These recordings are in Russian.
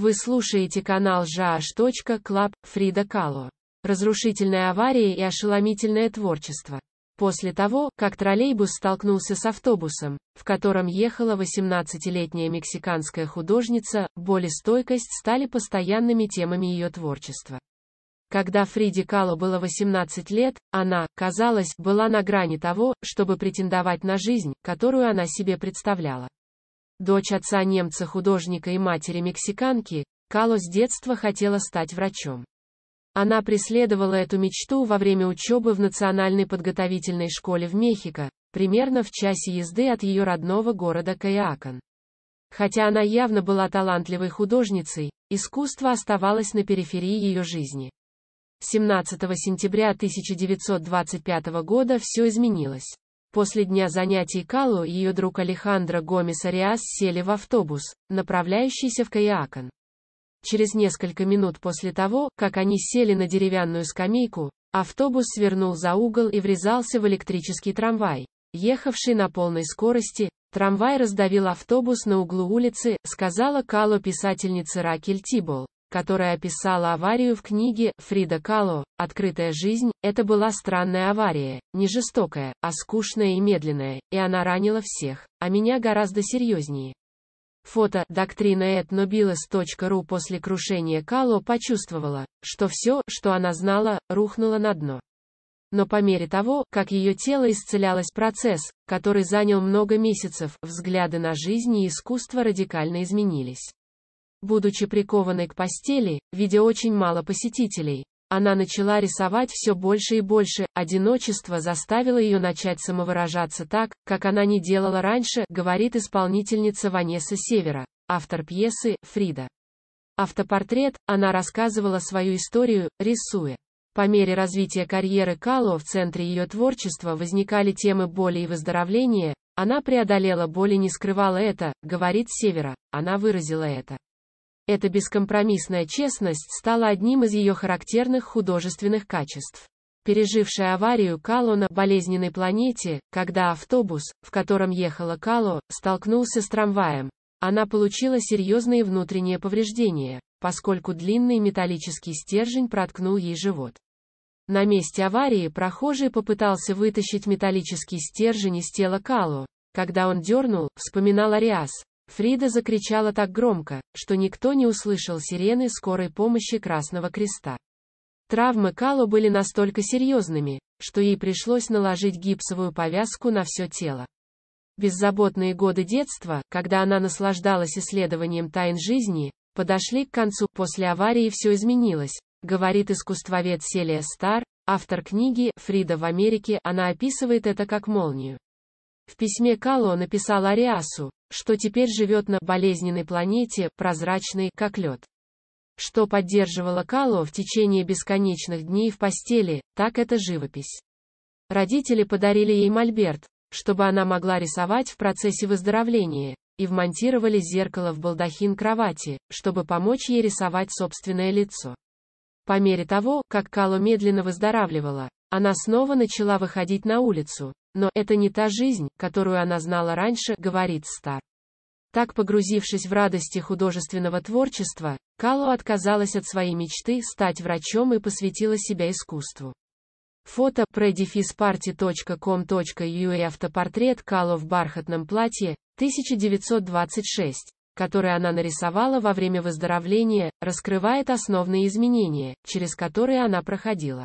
Вы слушаете канал Жааш.Клаб, Фрида Кало. Разрушительная авария и ошеломительное творчество. После того, как троллейбус столкнулся с автобусом, в котором ехала 18-летняя мексиканская художница, боль и стойкость стали постоянными темами ее творчества. Когда Фриде Кало было 18 лет, она, казалось, была на грани того, чтобы претендовать на жизнь, которую она себе представляла. Дочь отца немца-художника и матери-мексиканки, Кало с детства хотела стать врачом. Она преследовала эту мечту во время учебы в Национальной подготовительной школе в Мехико, примерно в часе езды от ее родного города Каякан. Хотя она явно была талантливой художницей, искусство оставалось на периферии ее жизни. 17 сентября 1925 года все изменилось. После дня занятий Калу и ее друг Алехандро Гомес Ариас сели в автобус, направляющийся в Каякан. Через несколько минут после того, как они сели на деревянную скамейку, автобус свернул за угол и врезался в электрический трамвай. Ехавший на полной скорости, трамвай раздавил автобус на углу улицы, сказала Кало писательница Ракель Тибол которая описала аварию в книге Фрида Кало «Открытая жизнь». Это была странная авария, не жестокая, а скучная и медленная, и она ранила всех, а меня гораздо серьезнее. Фото «Доктрина этнобилес.ру» после крушения Кало почувствовала, что все, что она знала, рухнуло на дно. Но по мере того, как ее тело исцелялось процесс, который занял много месяцев, взгляды на жизнь и искусство радикально изменились. Будучи прикованной к постели, видя очень мало посетителей, она начала рисовать все больше и больше, одиночество заставило ее начать самовыражаться так, как она не делала раньше, говорит исполнительница Ванесса Севера, автор пьесы, Фрида. Автопортрет, она рассказывала свою историю, рисуя. По мере развития карьеры Кало в центре ее творчества возникали темы боли и выздоровления, она преодолела боль и не скрывала это, говорит Севера, она выразила это. Эта бескомпромиссная честность стала одним из ее характерных художественных качеств. Пережившая аварию Кало на болезненной планете, когда автобус, в котором ехала Кало, столкнулся с трамваем, она получила серьезные внутренние повреждения, поскольку длинный металлический стержень проткнул ей живот. На месте аварии прохожий попытался вытащить металлический стержень из тела Калу. Когда он дернул, вспоминал Ариас, Фрида закричала так громко, что никто не услышал сирены скорой помощи Красного Креста. Травмы Кало были настолько серьезными, что ей пришлось наложить гипсовую повязку на все тело. Беззаботные годы детства, когда она наслаждалась исследованием тайн жизни, подошли к концу, после аварии все изменилось, говорит искусствовед Селия Стар, автор книги «Фрида в Америке», она описывает это как молнию. В письме Кало написал Ариасу, что теперь живет на болезненной планете, прозрачной, как лед. Что поддерживало Калу в течение бесконечных дней в постели, так это живопись. Родители подарили ей мольберт, чтобы она могла рисовать в процессе выздоровления, и вмонтировали зеркало в балдахин кровати, чтобы помочь ей рисовать собственное лицо. По мере того, как Калу медленно выздоравливала, она снова начала выходить на улицу, но это не та жизнь, которую она знала раньше, говорит Стар. Так погрузившись в радости художественного творчества, Кало отказалась от своей мечты стать врачом и посвятила себя искусству. Фото predefisparty.com.ua автопортрет Кало в бархатном платье, 1926, которое она нарисовала во время выздоровления, раскрывает основные изменения, через которые она проходила.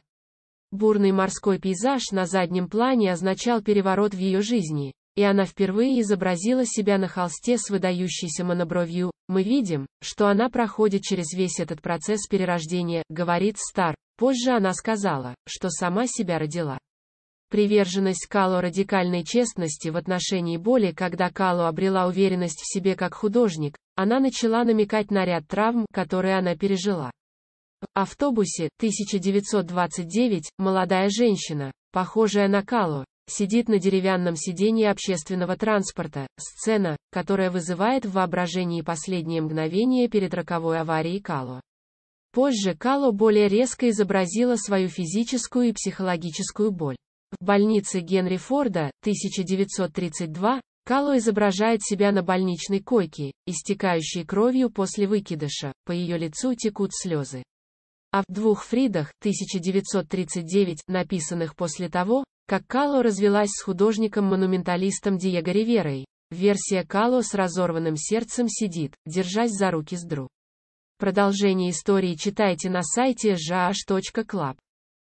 Бурный морской пейзаж на заднем плане означал переворот в ее жизни, и она впервые изобразила себя на холсте с выдающейся монобровью. Мы видим, что она проходит через весь этот процесс перерождения, говорит Стар. Позже она сказала, что сама себя родила. Приверженность Калу радикальной честности в отношении боли Когда Калу обрела уверенность в себе как художник, она начала намекать на ряд травм, которые она пережила автобусе, 1929, молодая женщина, похожая на Калу, сидит на деревянном сиденье общественного транспорта, сцена, которая вызывает в воображении последние мгновения перед роковой аварией Калу. Позже Кало более резко изобразила свою физическую и психологическую боль. В больнице Генри Форда, 1932, Кало изображает себя на больничной койке, истекающей кровью после выкидыша, по ее лицу текут слезы а в двух Фридах 1939, написанных после того, как Кало развелась с художником-монументалистом Диего Риверой. Версия Кало с разорванным сердцем сидит, держась за руки с друг. Продолжение истории читайте на сайте jh.club.